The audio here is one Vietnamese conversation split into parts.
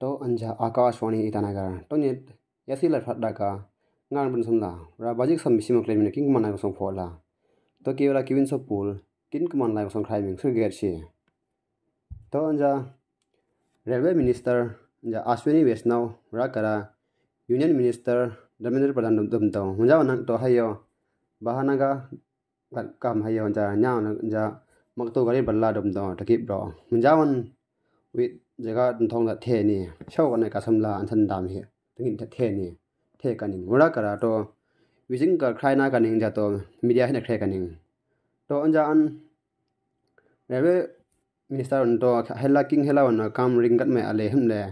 तो अंजा आकाशवाणी ईटानगर तो नेट यासी लफाडा का ngan bun samla ra bajik sam bisim klem ne king manai song phola to ki ra kivin so pul kin kman lai song khai ming sur ger chi to anja railway minister ja ashwini vaishnav ra kara union minister dhamendra pradhan dum dum to hunja nang to hayo bahana ga kam hayo anja nya anja makto gari balla dum to takip bro hunja wan with เจ้าดุนทองจะเทนี่เช่ากันในกาสมลาอันฉันดามเหี้ยตังจะเทนี่ เทกันหนึ่งวลากระดาโตวิจิงกับใครน้ากันหนึ่งจะตัวมีเดียให้นักเทกันหนึ่งโตอันจะอันเรื่องมินิสเตอร์อันโตเฮลลากิ้งเฮลลาวันนักการเมืองกันไม่อะไรหินเลย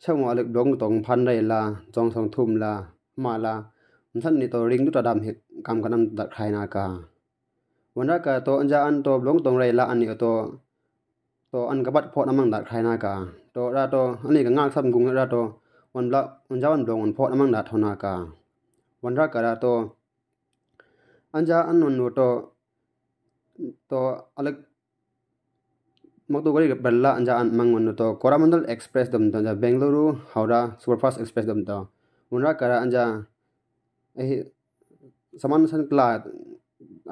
เช่ามาเล็กดงตรงพันไรลาจองสองทุ่มลามาลาอันฉันนี่ตัวริงดุจดาเหี้ยกรรมกันนั้นดักใครน้ากา วันแรกระโตอันจะอันโตดงตรงไรลาอันนี้โต to an ka bat phot amang dat khai na ka to ra to ani ka ngak sam gung ra to wan la wan jawan dong wan phot amang dat thona ka wan ra ka ra to anja an non no to to alak to, गरी बल्ला अंजा अन मंग वन तो कोरामंडल एक्सप्रेस दम तो Bengaluru ra superfast express दम तो मुनरा करा अंजा एहि समान सन क्ला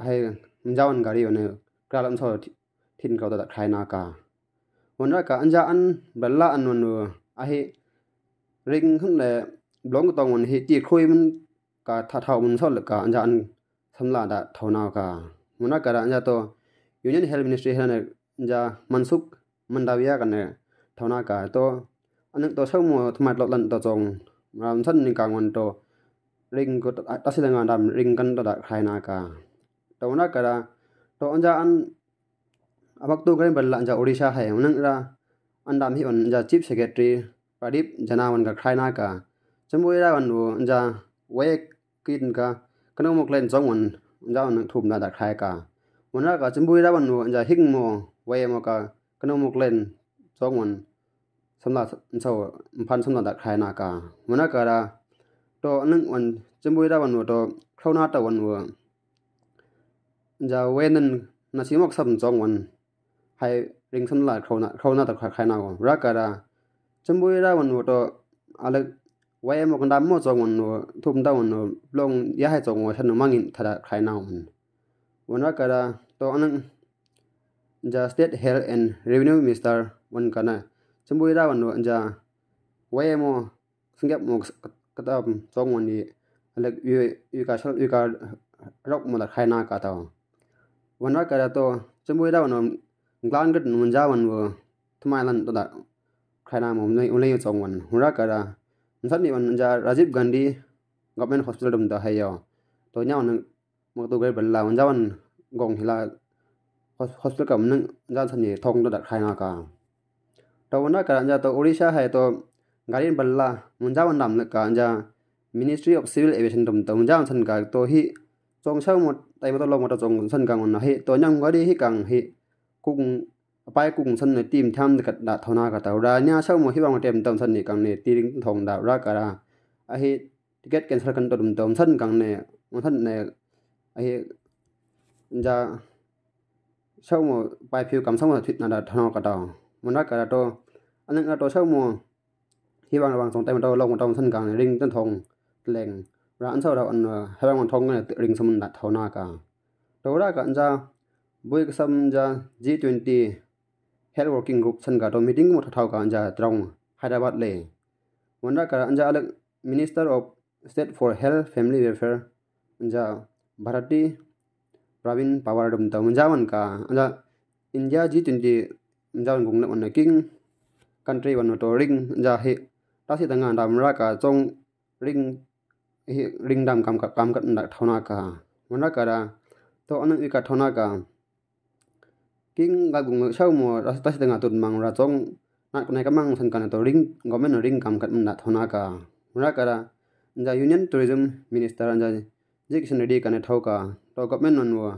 है जावन गाड़ी होने क्रालम सो थिन का तो खाइना का วันรกอันจาอันเบลล่าอันวันนัวอะเฮริงขึ้นเลยร้องก็ต้องวันเฮจีคุยมันกาท่าเท่ามันสอดเลยกาอันจาอันสำลาดะเท่านาวกาวันรกอันจาตัวยูเนียนเฮลท์มินิสทรีเฮลเนี่ยอันจามันสุกมันดาวยากันเนี่ยเท่านาวกาตัวอันนึงตัวเช่ามัวทำไมเราลันตัวจงรำสั้นในกลางวันตัวริงก็ตัดสินงานดำริงกันตัวดะใครนากาตัวนักกระตัวอันจาอัน abakto gari balla anja odisha hai hunang ra andam hi on anja chief secretary pradip janawan ga khaina ka chamboi ra on anja wek kin ka kanu moklen jong on anja on thum na da khai ka ona ka chamboi ra on anja hing mo wai mo ka kanu moklen jong on samla so phan samla da khaina ka ona ka ra to nang on chamboi ra on to khauna ta on anja wenan nasimok sam jong on hai ring sam la khona khona ta kha khaina go ra ka ra chambui ra wan to alak wai mo kan dam mo chong wan no thum da wan no long ya hai chong wa san mangin thara khaina hun wan ra ka ra to anang ja state health and revenue minister wan kana chambui ra wan no ja wai mo singgap mo kata chong wan ni alak yu yu ka yu ka rok mo la khaina ka ta wan ra ka ra to chambui ra wan no glan gat nun ja wan wo thmai hôm nay hôm nay mom nei hôm chong wan hura kara sat ni wan ja rajiv gandhi government hospital dum da hayo to nya wan mo to gai ban la wan ja wan gong hila hospital kam nang ja thông ni thong to nào cả, tôi to wan ka ja tôi odisha hai to garin ban la mun ja wan dam ka ja ministry of civil aviation dum to mun ja san ka tôi hi trong sau một tay một đầu lo một trong sân càng nó hi tôi nhang gọi đi hi càng hi cùng, pai cùng sân này tìm tham cả đã thâu na cả tàu ra nhà sau mà hy vọng tìm tâm sân này càng này tìm thòng đạo ra cả ra à hi ticket cancel cần tụm tụm sân càng này mà thân này à hi ra dạ, sau mà bài phiếu cảm xong là thuyết là đã thâu cả tàu mà ra cả tàu anh à, ấy là tàu sau mà hy vọng là bằng sông tay một tàu lông một tàu sân càng này ring tân thòng lệnh ra anh sau đó anh à, hai bằng thòng này tự ring xong đã thâu na cả đầu ra cả anh ra boi ka sam ja G20 health working group san ga to meeting mo thau ka anja trong Hyderabad le wanda ka anja alag minister of state for health family welfare anja Bharati Pravin Pawar dum ta anja wan ka anja India G20 anja gun gung na king country wan to ring anja he ta si tanga dam ra ka chong ring ring dam kam kam kat na thauna ka wanda ka ra to anang ika thauna ka king ga gung sau mo ra ta tanga tur mang ra chong na kunai ka mang san kana to ring government ring kam kat na thona ka ra kara ja union tourism minister an ja je kishan ready kana thoka to government non wa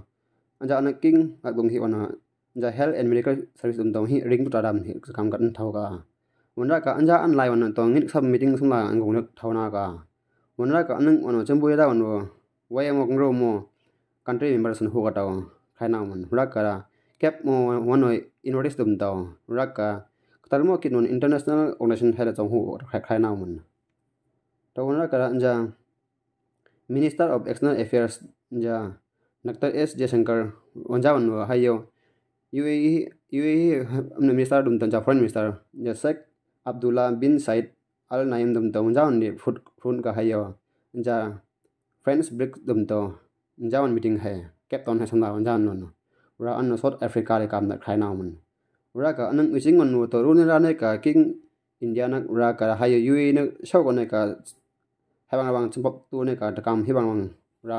an ja na king ga gung hi ona ja health and medical service um dong hi ring tu taram hi kam kat thoka wonra ka an ja an lai wan to ngit sab meeting sung la an gung na thona ka wonra ka anang ono chamboi ra wan wa wayang ngro mo country members hun ho ka taw khaina mon ra kara cap mo one noi inroads dum daw raka tarmo ki non international organization hela chong hu khai khai na mun to one raka anja minister of external affairs ja Dr. S Jaishankar onja wan wa hayo UAE UAE amna minister dum tan ja foreign minister ja Sheikh Abdullah bin Said Al Naim dum tan onja wan ni phut phun ka hayo ja friends break dum to onja wan meeting hai captain hai samna onja wan no ra an South Africa để kam na khai nào mình, ra cả anh ising an nu to luôn ni ra ne ka king India na ra ka ha yu yu ne shau ko ne ka ha bang bang chim bok tu này ka ta kam hi bang bang ra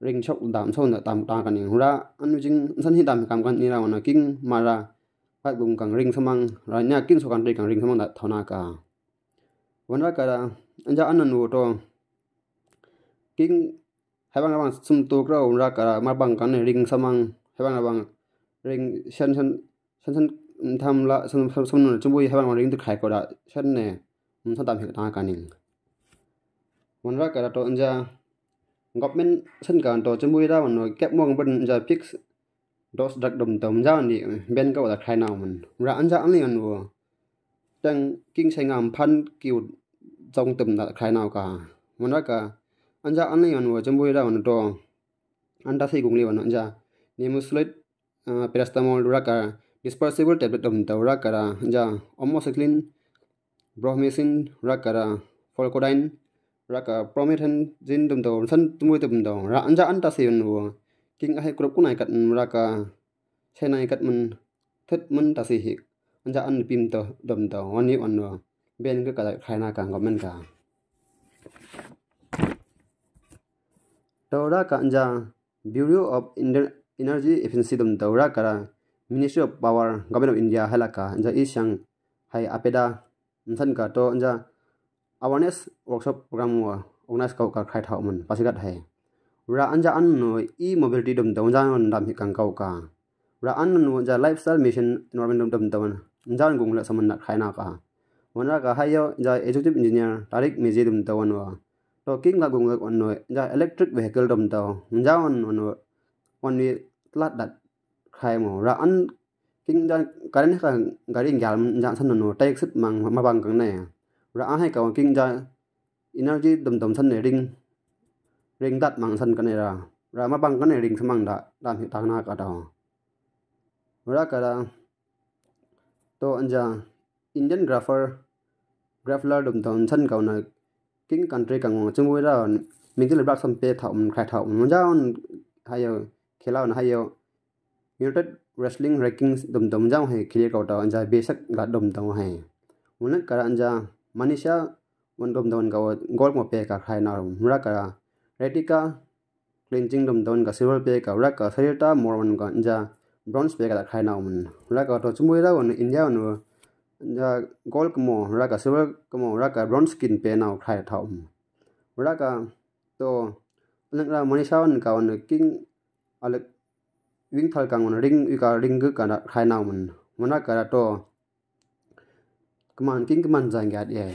ring shau đam sâu nữa tam ta kan ni ra an jing san hi dam kam kan ni ra na king ma ra phát bùng càng ring samang ra nhà kinh so kan ri càng ring samang da thona cả, wan ra ka an ja an nu to kinh hai bang bang sum tu ra ra cả mà bang cái này ring samang habang habang ring shan shan shan shan tham la shan shan shan chung bui habang ring tu khai ko da shan ne shan tam hik ta ka ning wan ra ka da to anja government shan ka to chung bui da wan no kep mong ban ja fix dos dak dum tam ja ni ben ka da khai na man ra anja an ni an wo đang kinh sai ngam phan kiu trong tầm đã khai nào cả Mình nói cả anh ra anh này anh vừa chấm bôi ra anh to anh ta thấy cũng liều anh ra Nimesulide uh, ah, paracetamol rakara dispersible tablet of daura kara ja amoxicillin bromomycin rakara folcodine raka promethan jin dum daw san tumui tum daw ra anja anta seven wo king ahe krop kunai kat raka chenai kat mun thất mun ta si hi anja an pim to dum daw ani on wo ben ka ka khaina ka ngom men ka daura ka anja bureau of indian energy efficiency dum dawra kara ministry of power government of india halaka anja i sang hai apeda nthan ka to anja awareness workshop program wa organize ka ka khai thau mun pasigat hai ra anja an no e mobility dum dawja on dam hi kang kau ka ra an no anja lifestyle mission environment dum dum dawan anja gung la saman na khaina ka wana ka hayo anja executive engineer tarik meji dum dawan wa to king la gung la on no anja electric vehicle dum daw anja on no วันนี้ตลาดดัดใครหมอเราอันกินจะการนี้ก็การนี้อย่างอย่างสนุนหนูเต็กสุดมังมาบังกันเนี่ยเราให้กับกินจะ energy ดมดมสันเนี่ยริงริงดัดมังสันกันเนี่ยเราเรามาบังกันเนี่ยริงสมังดัดดามหิตางนาก็ดาวเราก็เราตัวอันจะ Indian grapher grappler ดมดมสันกันเนี่ยกิน country กันงงจมูกเรา mình cứ lập ra xong pe thọ mình khai thọ mình muốn giao hay là खेला न हायो united wrestling rankings dum dum jang hai khile ko ta anja besak ga dum dum hai mun ka anja manisha वन दम दवन का गोल मो पे का खाय ना हमरा का रेटिका क्लिंजिंग दम दवन का सिल्वर पे का रक का सरिता मोरवन का जा ब्रॉन्ज पे का खाय ना मन हमरा का तो चुमुई रा वन इंडिया वन जा गोल कमो हमरा का सिल्वर कमो हमरा का ब्रॉन्ज स्किन पे ना खाय था हमरा का तो लंगरा मनीषा वन का वन king ala wing thal kang un ring u ka ring ga kana khai na mun mona kara to kaman king kaman jang ga